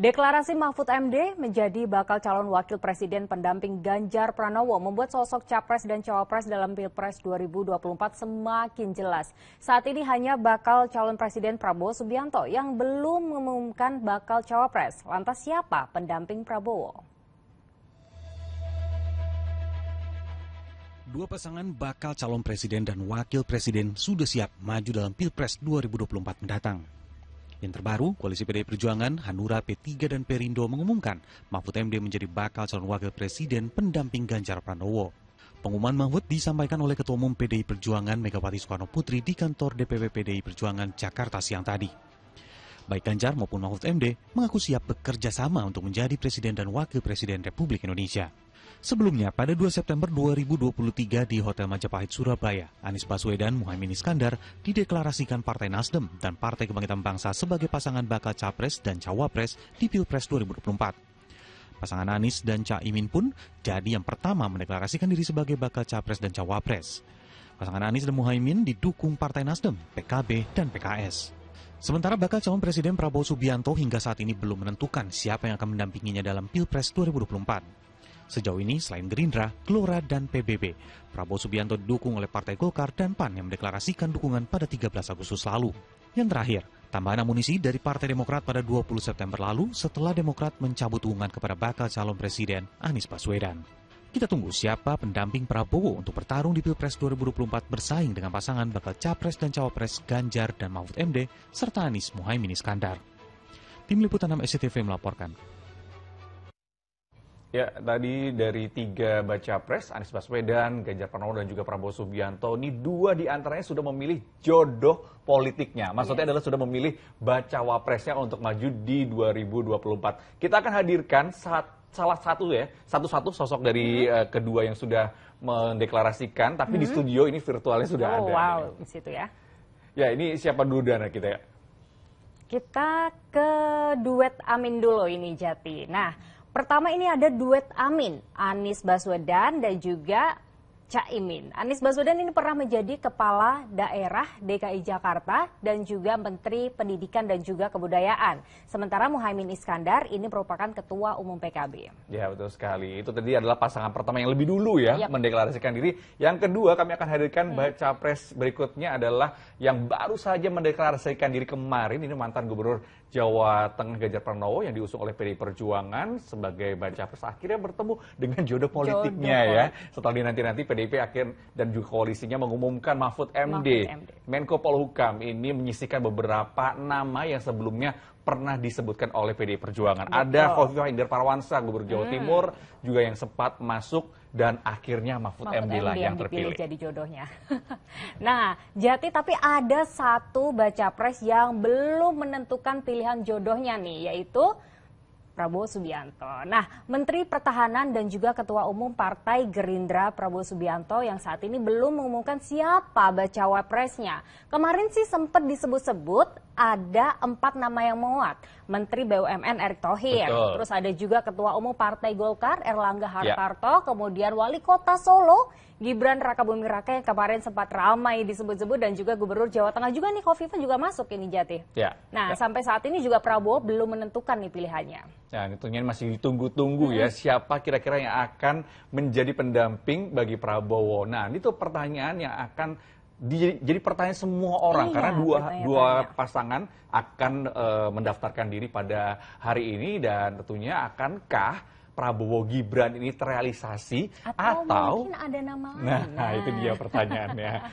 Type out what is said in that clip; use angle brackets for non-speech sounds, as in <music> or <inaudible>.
Deklarasi Mahfud MD menjadi bakal calon wakil presiden pendamping Ganjar Pranowo membuat sosok capres dan cawapres dalam Pilpres 2024 semakin jelas. Saat ini hanya bakal calon presiden Prabowo Subianto yang belum mengumumkan bakal cawapres. Lantas siapa pendamping Prabowo? Dua pasangan bakal calon presiden dan wakil presiden sudah siap maju dalam Pilpres 2024 mendatang. Yang terbaru, Koalisi PDI Perjuangan, Hanura, P3, dan Perindo mengumumkan Mahfud MD menjadi bakal calon wakil presiden pendamping Ganjar Pranowo. Pengumuman Mahfud disampaikan oleh Ketua Umum PDI Perjuangan Megawati Soekarno Putri di kantor dpp PDI Perjuangan Jakarta siang tadi. Baik Ganjar maupun Mahfud MD mengaku siap bekerja sama untuk menjadi Presiden dan Wakil Presiden Republik Indonesia. Sebelumnya, pada 2 September 2023 di Hotel Majapahit, Surabaya, Anies Baswedan Muhaymin Iskandar dideklarasikan Partai Nasdem dan Partai Kebangkitan Bangsa sebagai pasangan bakal Capres dan Cawapres di Pilpres 2024. Pasangan Anies dan Caimin pun jadi yang pertama mendeklarasikan diri sebagai bakal capres dan cawapres. Pasangan Anies dan Muhaymin didukung Partai Nasdem, PKB, dan PKS. Sementara bakal calon Presiden Prabowo Subianto hingga saat ini belum menentukan siapa yang akan mendampinginya dalam Pilpres 2024. Sejauh ini, selain Gerindra, Gelora, dan PBB, Prabowo Subianto didukung oleh Partai Golkar dan PAN yang mendeklarasikan dukungan pada 13 Agustus lalu. Yang terakhir, tambahan amunisi dari Partai Demokrat pada 20 September lalu setelah Demokrat mencabut dukungan kepada bakal calon Presiden Anies Baswedan. Kita tunggu siapa pendamping Prabowo untuk bertarung di Pilpres 2024 bersaing dengan pasangan bakal Capres dan Cawapres Ganjar dan Mahfud MD serta Anies Muhaimin Iskandar. Tim Liputan 6 SCTV melaporkan. Ya, tadi dari tiga baca pres, Anies Baswedan, Ganjar Pranowo, dan juga Prabowo Subianto, ini dua di antaranya sudah memilih jodoh politiknya. Maksudnya yeah. adalah sudah memilih baca wapresnya untuk maju di 2024. Kita akan hadirkan satu salah satu ya satu-satu sosok dari hmm. uh, kedua yang sudah mendeklarasikan tapi hmm. di mm-hmm. studio ini virtualnya sudah oh, ada. Wow, di situ ya. Ya, ini siapa dulu Dana kita ya? Kita ke duet Amin dulu ini Jati. Nah, pertama ini ada duet Amin, Anis Baswedan dan juga Caimin. Anies Baswedan ini pernah menjadi kepala daerah DKI Jakarta dan juga Menteri Pendidikan dan juga Kebudayaan. Sementara Muhaimin Iskandar ini merupakan ketua umum PKB. Ya betul sekali. Itu tadi adalah pasangan pertama yang lebih dulu ya yep. Iya. mendeklarasikan diri. Yang kedua kami akan hadirkan hmm. baca pres berikutnya adalah yang baru saja mendeklarasikan diri kemarin ini mantan gubernur Jawa Tengah Ganjar Pranowo yang diusung oleh PDI Perjuangan sebagai baca pres akhirnya bertemu dengan jodoh politiknya jodoh. ya. Setelah di nanti-nanti PDI PDIP akhir dan juga koalisinya mengumumkan Mahfud MD. Mahfud MD. Menko Polhukam ini menyisihkan beberapa nama yang sebelumnya pernah disebutkan oleh PDI Perjuangan. Betul. Ada Kofifah Indar Parawansa, Gubernur Jawa hmm. Timur, juga yang sempat masuk dan akhirnya Mahfud, Mahfud MD lah yang, yang terpilih jadi jodohnya. <laughs> nah, Jati tapi ada satu baca pres yang belum menentukan pilihan jodohnya nih, yaitu Prabowo Subianto. Nah, Menteri Pertahanan dan juga Ketua Umum Partai Gerindra Prabowo Subianto yang saat ini belum mengumumkan siapa bacawa presnya. Kemarin sih sempat disebut-sebut ada empat nama yang menguat. Menteri BUMN Erick Thohir, Betul. terus ada juga Ketua Umum Partai Golkar Erlangga ya. Hartarto, ya. kemudian Wali Kota Solo Gibran Raka Rakabuming Raka yang kemarin sempat ramai disebut-sebut dan juga Gubernur Jawa Tengah juga nih Kofifa juga masuk ini Jati. Ya. Nah, ya. sampai saat ini juga Prabowo belum menentukan nih pilihannya. Nah, tentunya masih ditunggu-tunggu ya siapa kira-kira yang akan menjadi pendamping bagi Prabowo. Nah, itu pertanyaan yang akan jadi pertanyaan semua orang iya, karena dua dua pasangan akan e, mendaftarkan diri pada hari ini dan tentunya akankah Prabowo Gibran ini terrealisasi atau, atau mungkin ada nama nah, lain. Nah, nah, itu dia pertanyaannya. <laughs>